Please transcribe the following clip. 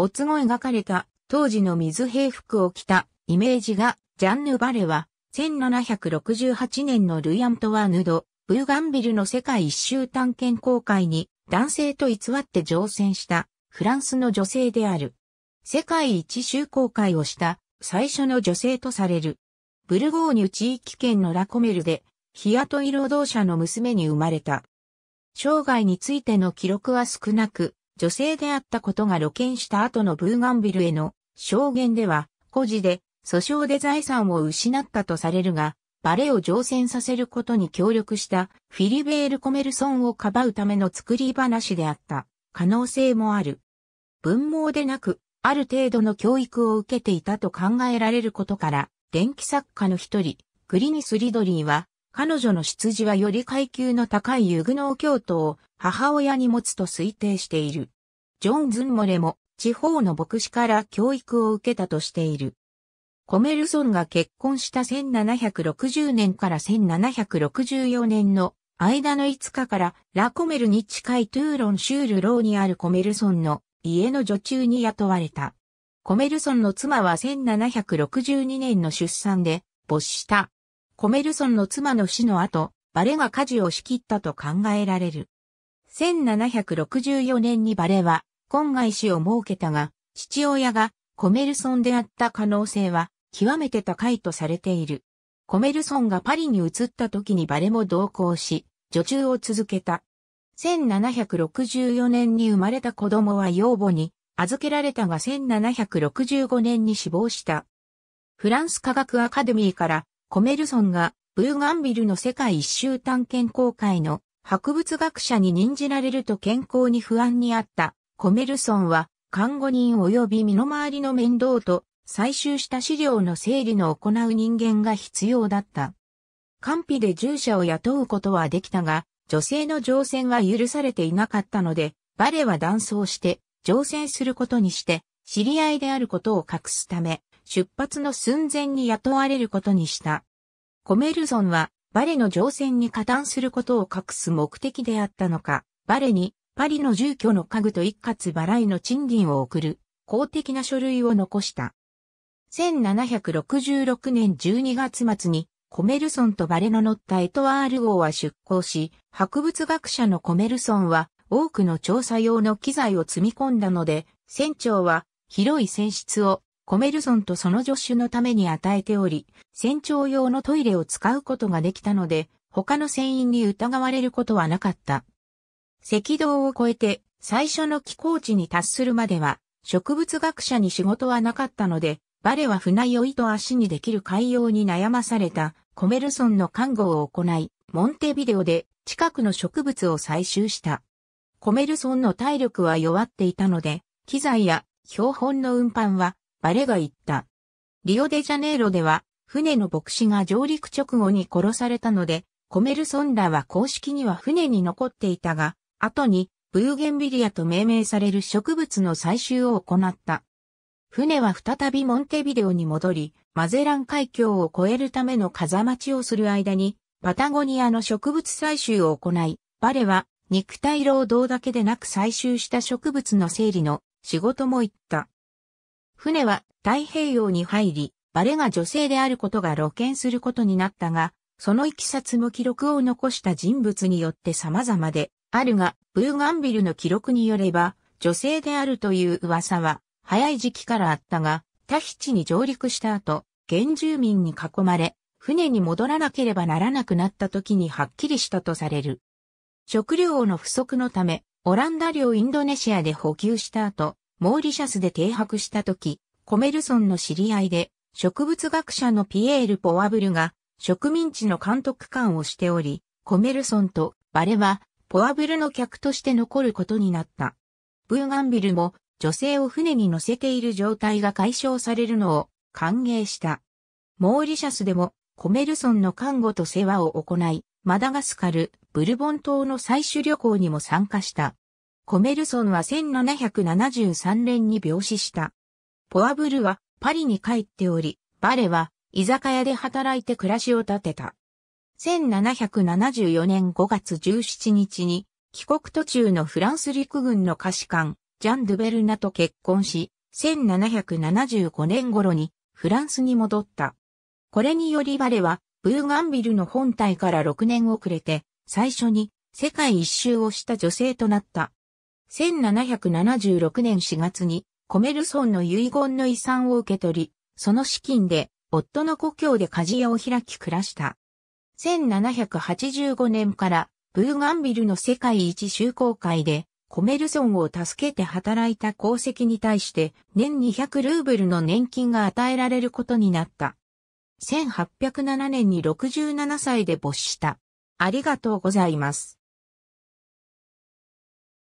没後描かれた当時の水平服を着たイメージが、ジャンヌ・バレは、1768年のルイ・アントワーヌ・ド・ブーガンビルの世界一周探検公開に男性と偽って乗船したフランスの女性である。世界一周公開をした最初の女性とされる。ブルゴーニュ地域圏のラコメルで日雇い労働者の娘に生まれた。生涯についての記録は少なく、女性であったことが露見した後のブーガンビルへの証言では、孤児で訴訟で財産を失ったとされるが、バレを乗船させることに協力したフィリベール・コメルソンをかばうための作り話であった可能性もある。文盲でなく、ある程度の教育を受けていたと考えられることから、電気作家の一人、グリニス・リドリーは、彼女の出自はより階級の高いユグノー教徒を母親に持つと推定している。ジョン・ズンモレも地方の牧師から教育を受けたとしている。コメルソンが結婚した1760年から1764年の間の5日からラコメルに近いトゥーロンシュールローにあるコメルソンの家の女中に雇われた。コメルソンの妻は1762年の出産で没した。コメルソンの妻の死の後、バレが家事を仕切ったと考えられる。1764年にバレは、婚外子を設けたが、父親がコメルソンであった可能性は極めて高いとされている。コメルソンがパリに移った時にバレも同行し、女中を続けた。1764年に生まれた子供は養母に預けられたが1765年に死亡した。フランス科学アカデミーからコメルソンがブーガンビルの世界一周探検公会の博物学者に任じられると健康に不安にあったコメルソンは看護人及び身の回りの面倒と採集した資料の整理の行う人間が必要だった。官費で従者を雇うことはできたが、女性の乗船は許されていなかったので、バレは断層して乗船することにして、知り合いであることを隠すため、出発の寸前に雇われることにした。コメルソンはバレの乗船に加担することを隠す目的であったのか、バレにパリの住居の家具と一括払いの賃金を送る公的な書類を残した。1766年12月末にコメルソンとバレの乗ったエトワール号は出港し、博物学者のコメルソンは多くの調査用の機材を積み込んだので、船長は広い船室をコメルソンとその助手のために与えており、船長用のトイレを使うことができたので、他の船員に疑われることはなかった。赤道を越えて最初の寄港地に達するまでは、植物学者に仕事はなかったので、バレは船酔いと足にできる海洋に悩まされたコメルソンの看護を行い、モンテビデオで近くの植物を採集した。コメルソンの体力は弱っていたので、機材や標本の運搬はバレが言った。リオデジャネイロでは、船の牧師が上陸直後に殺されたので、コメルソンらは公式には船に残っていたが、後にブーゲンビリアと命名される植物の採集を行った。船は再びモンテビデオに戻り、マゼラン海峡を越えるための風待ちをする間に、パタゴニアの植物採集を行い、バレは肉体労働だけでなく採集した植物の整理の仕事も行った。船は太平洋に入り、バレが女性であることが露見することになったが、その行きさつも記録を残した人物によって様々で、あるが、ブーガンビルの記録によれば、女性であるという噂は、早い時期からあったが、タヒチに上陸した後、原住民に囲まれ、船に戻らなければならなくなった時にはっきりしたとされる。食料の不足のため、オランダ領インドネシアで補給した後、モーリシャスで停泊した時、コメルソンの知り合いで、植物学者のピエール・ポワブルが、植民地の監督官をしており、コメルソンとバレは、ポワブルの客として残ることになった。ブーガンビルも、女性を船に乗せている状態が解消されるのを歓迎した。モーリシャスでも、コメルソンの看護と世話を行い、マダガスカル、ブルボン島の採取旅行にも参加した。コメルソンは1773年に病死した。ポアブルはパリに帰っており、バレは居酒屋で働いて暮らしを立てた。1774年5月17日に帰国途中のフランス陸軍の歌士官、ジャン・ドゥベルナと結婚し、1775年頃にフランスに戻った。これによりバレはブーガンビルの本体から6年遅れて最初に世界一周をした女性となった。1776年4月にコメルソンの遺言の遺産を受け取り、その資金で夫の故郷で鍛冶屋を開き暮らした。1785年からブーガンビルの世界一集公会でコメルソンを助けて働いた功績に対して年200ルーブルの年金が与えられることになった。1807年に67歳で没した。ありがとうございます。